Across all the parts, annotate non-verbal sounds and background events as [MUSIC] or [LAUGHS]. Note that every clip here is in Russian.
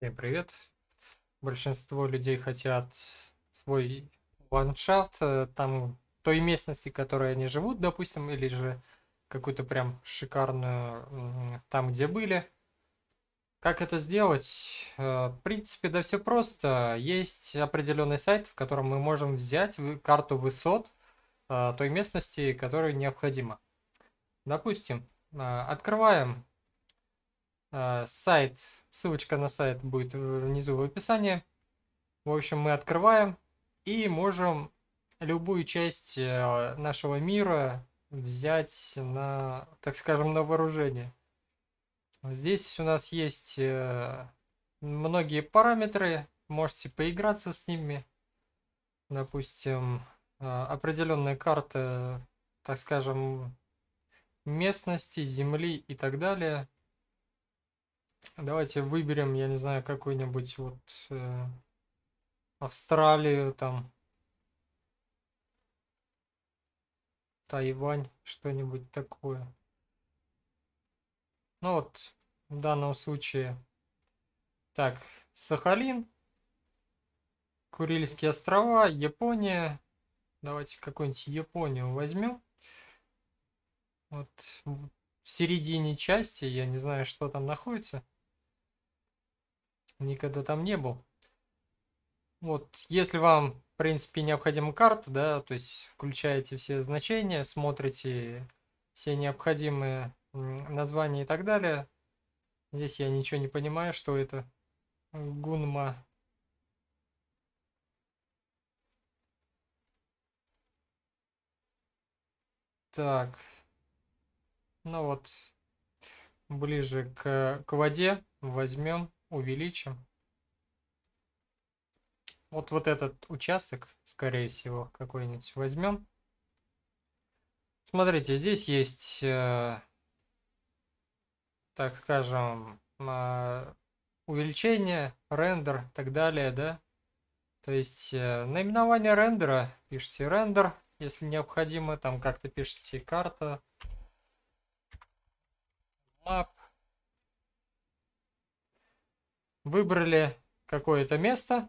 Всем привет. Большинство людей хотят свой ландшафт, э, там той местности, в которой они живут, допустим, или же какую-то прям шикарную там, где были. Как это сделать? Э, в принципе, да все просто. Есть определенный сайт, в котором мы можем взять карту высот э, той местности, которую необходимо. Допустим, открываем а, сайт, ссылочка на сайт будет внизу в описании. В общем, мы открываем и можем любую часть э, нашего мира взять на, так скажем, на вооружение. Здесь у нас есть э, многие параметры, можете поиграться с ними. Допустим, а, определенная карта, так скажем, местности, земли и так далее. Давайте выберем, я не знаю, какую-нибудь вот э, Австралию, там, Тайвань, что-нибудь такое. Ну вот, в данном случае, так, Сахалин, Курильские острова, Япония. Давайте какую-нибудь Японию возьмем. Вот в середине части, я не знаю, что там находится никогда там не был. Вот, если вам, в принципе, необходима карта, да, то есть включаете все значения, смотрите все необходимые названия и так далее. Здесь я ничего не понимаю, что это. Гунма. Так. Ну вот, ближе к, к воде возьмем увеличим. Вот вот этот участок, скорее всего, какой-нибудь возьмем. Смотрите, здесь есть, э, так скажем, э, увеличение, рендер и так далее, да? То есть э, наименование рендера, пишите рендер, если необходимо, там как-то пишите карта, map, Выбрали какое-то место.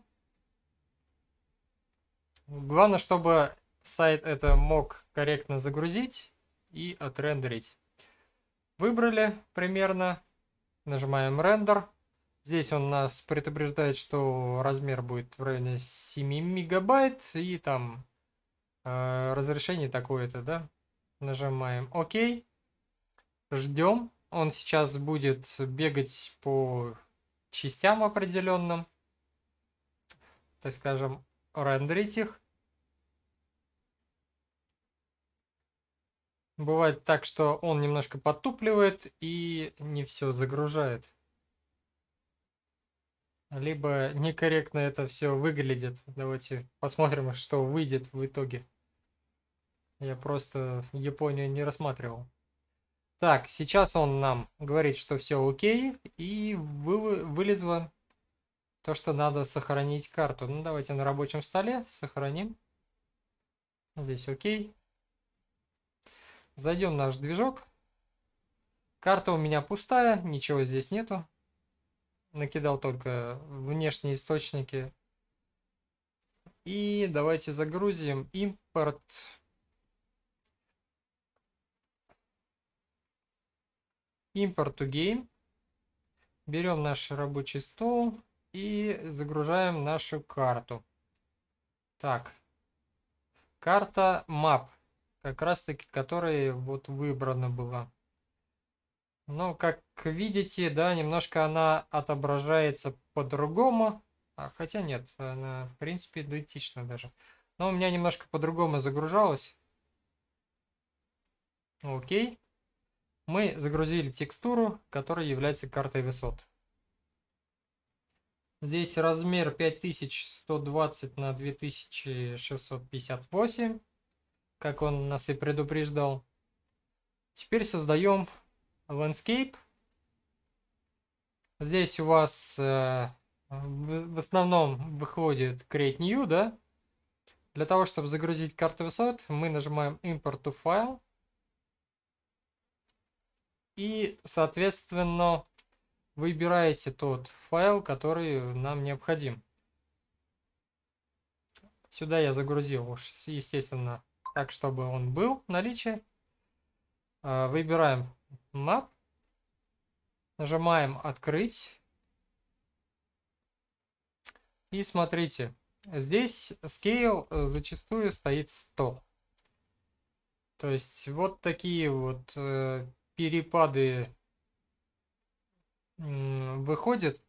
Главное, чтобы сайт это мог корректно загрузить и отрендерить. Выбрали примерно. Нажимаем рендер. Здесь он нас предупреждает, что размер будет в районе 7 мегабайт. И там э, разрешение такое-то, да? Нажимаем ОК. Ждем. Он сейчас будет бегать по частям определенным, так скажем, рендерить их. Бывает так, что он немножко подтупливает и не все загружает. Либо некорректно это все выглядит. Давайте посмотрим, что выйдет в итоге. Я просто Японию не рассматривал. Так, сейчас он нам говорит, что все окей, и вы, вылезло то, что надо сохранить карту. Ну, давайте на рабочем столе сохраним. Здесь окей. Зайдем в наш движок. Карта у меня пустая, ничего здесь нету. Накидал только внешние источники. И давайте загрузим импорт Импорт to game. Берем наш рабочий стол и загружаем нашу карту. Так. Карта map. Как раз таки, которая вот выбрана была. Но, как видите, да, немножко она отображается по-другому. А, хотя нет, она, в принципе, идентична даже. Но у меня немножко по-другому загружалась. Окей мы загрузили текстуру, которая является картой высот. Здесь размер 5120 на 2658, как он нас и предупреждал. Теперь создаем landscape. Здесь у вас э, в, в основном выходит create new, да? Для того, чтобы загрузить карту высот, мы нажимаем import to file. И, соответственно, выбираете тот файл, который нам необходим. Сюда я загрузил уж, естественно, так, чтобы он был в наличии. А, выбираем map. Нажимаем «Открыть». И смотрите, здесь scale э, зачастую стоит 100. То есть вот такие вот э, перепады выходит.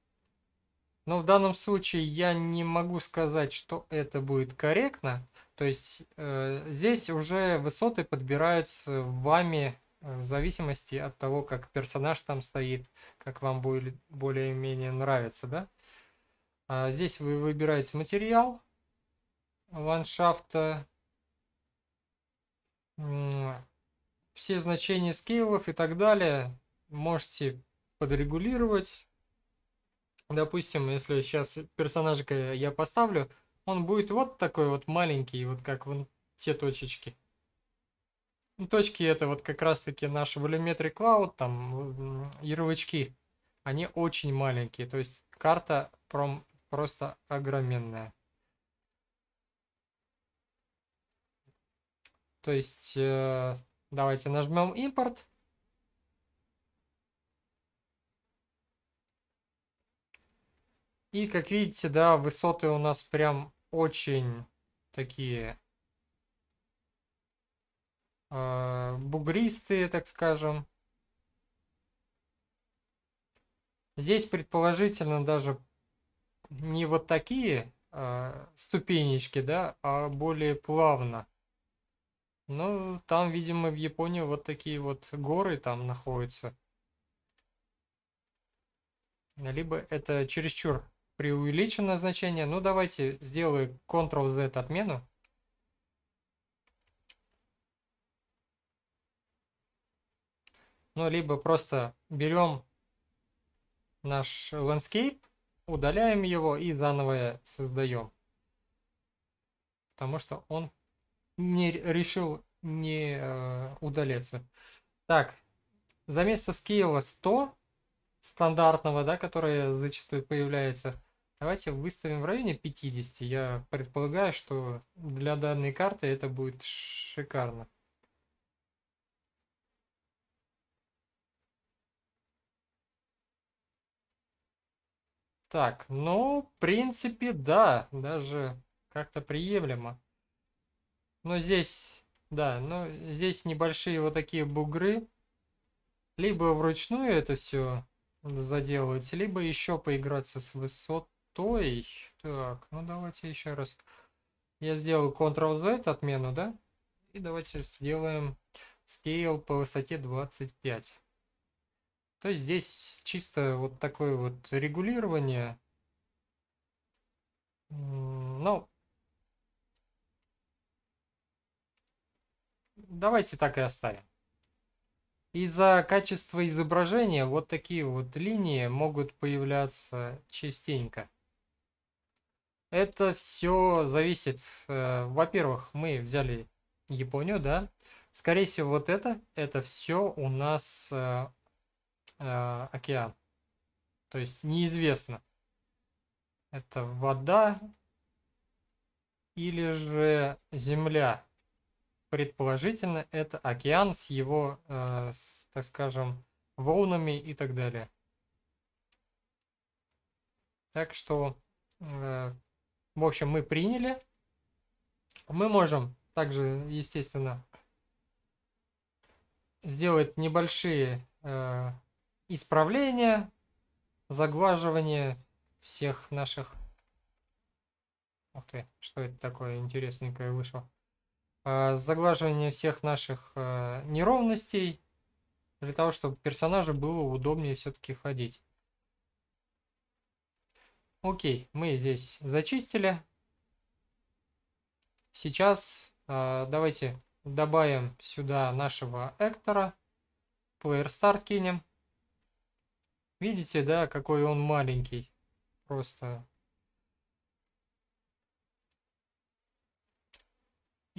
Но в данном случае я не могу сказать, что это будет корректно. То есть э, здесь уже высоты подбираются вами э, в зависимости от того, как персонаж там стоит, как вам будет более-менее нравится, да? А здесь вы выбираете материал ландшафта, все значения скейлов и так далее можете подрегулировать. Допустим, если сейчас персонажика я поставлю, он будет вот такой вот маленький, вот как вон те точечки. Ну, точки это вот как раз таки наш волюметрик клауд, там ярлычки. Они очень маленькие, то есть карта пром просто огроменная. То есть э, Давайте нажмем импорт. И как видите, да, высоты у нас прям очень такие э, бугристые, так скажем. Здесь предположительно даже не вот такие э, ступенечки, да, а более плавно. Ну, там, видимо, в Японии вот такие вот горы там находятся. Либо это чересчур преувеличенное значение. Ну, давайте сделаю Ctrl-Z отмену. Ну, либо просто берем наш landscape, удаляем его и заново создаем. Потому что он не решил не э, удаляться. Так, за место скейла 100 стандартного, да, которое зачастую появляется, давайте выставим в районе 50. Я предполагаю, что для данной карты это будет шикарно. Так, ну, в принципе, да, даже как-то приемлемо. Но здесь, да, но здесь небольшие вот такие бугры. Либо вручную это все заделывать, либо еще поиграться с высотой. Так, ну давайте еще раз. Я сделаю Ctrl-Z отмену, да? И давайте сделаем scale по высоте 25. То есть здесь чисто вот такое вот регулирование. Ну, давайте так и оставим. Из-за качества изображения вот такие вот линии могут появляться частенько. Это все зависит. Э, во-первых, мы взяли Японию, да. Скорее всего, вот это, это все у нас э, э, океан. То есть неизвестно. Это вода или же земля. Предположительно, это океан с его, э, с, так скажем, волнами и так далее. Так что, э, в общем, мы приняли. Мы можем также, естественно, сделать небольшие э, исправления, заглаживание всех наших... Ух ты, что это такое интересненькое вышло? Э, заглаживание всех наших э, неровностей, для того, чтобы персонажу было удобнее все-таки ходить. Окей, мы здесь зачистили. Сейчас э, давайте добавим сюда нашего Эктора. Player Start кинем. Видите, да, какой он маленький. Просто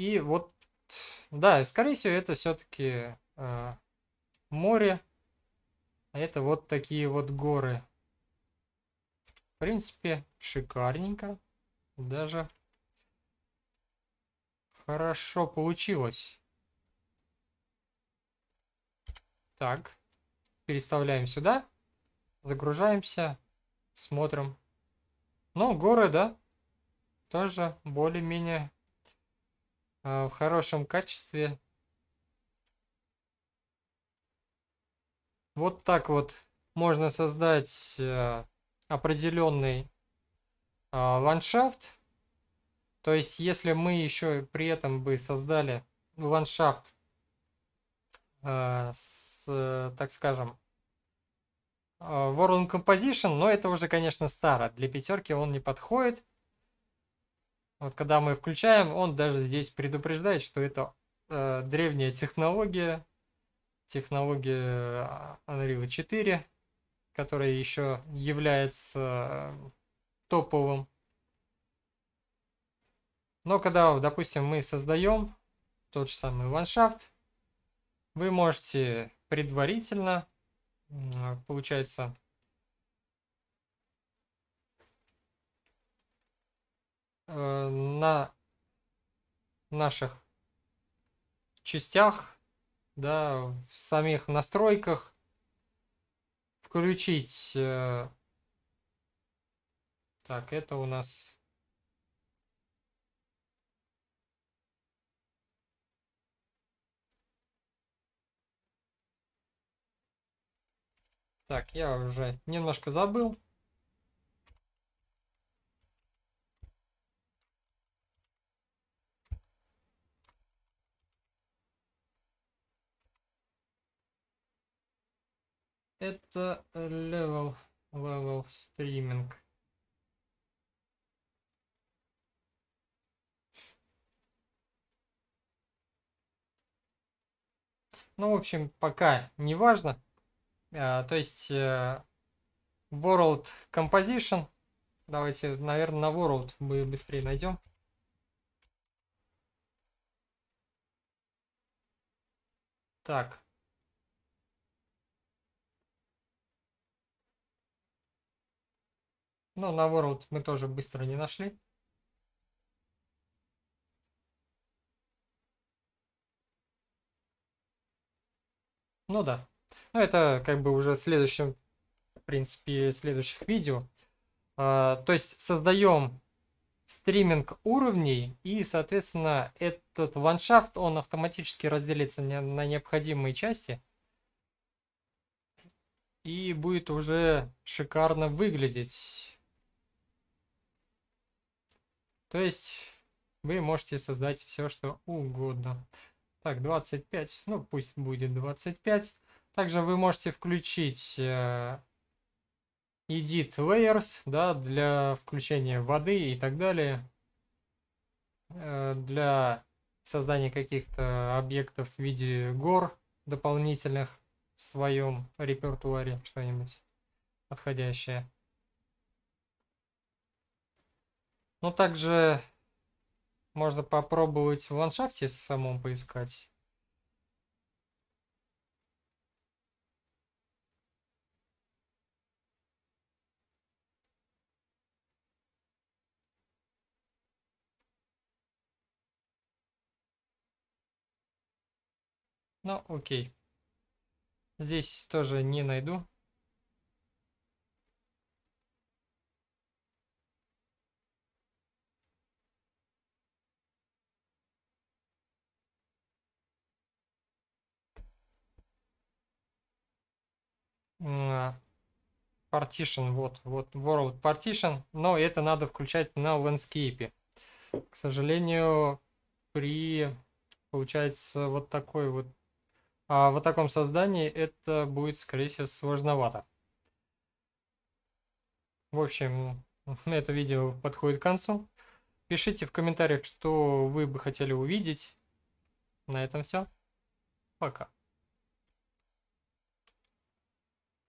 И вот, ну да, скорее всего, это все-таки э, море. А это вот такие вот горы. В принципе, шикарненько. Даже хорошо получилось. Так, переставляем сюда, загружаемся, смотрим. Ну, горы, да, тоже более-менее а, в хорошем качестве. Вот так вот можно создать э, определенный а, ландшафт. То есть, если мы еще при этом бы создали ландшафт э, с, э, так скажем, Warren Composition, но это уже, конечно, старо. Для пятерки он не подходит. Вот когда мы включаем, он даже здесь предупреждает, что это э, древняя технология, технология э, Unreal 4, которая еще является э, топовым. Но когда, допустим, мы создаем тот же самый ландшафт, вы можете предварительно, получается, Э, на наших частях, да, в самих настройках включить. Э, так, это у нас... Так, я уже немножко забыл. это level, level streaming. Ну, в общем, пока не важно. А, то есть э, World Composition. Давайте, наверное, на World мы быстрее найдем. Так. Но на World мы тоже быстро не нашли. Ну да. Ну это как бы уже в следующем, в принципе, следующих видео. А, то есть создаем стриминг уровней и, соответственно, этот ландшафт, он автоматически разделится на необходимые части. И будет уже шикарно выглядеть. То есть вы можете создать все, что угодно. Так, 25, ну пусть будет 25. Также вы можете включить э, edit layers, да, для включения воды и так далее. Э, для создания каких-то объектов в виде гор дополнительных в своем репертуаре что-нибудь подходящее. Ну, также можно попробовать в ландшафте самому поискать. Ну, окей. Здесь тоже не найду. Э, partition, вот, вот world partition, но это надо включать на landscape. К сожалению, при, получается, вот такой вот, а, вот таком создании это будет, скорее всего, сложновато. В общем, [LAUGHS] это видео подходит к концу. Пишите в комментариях, что вы бы хотели увидеть. На этом все. Пока.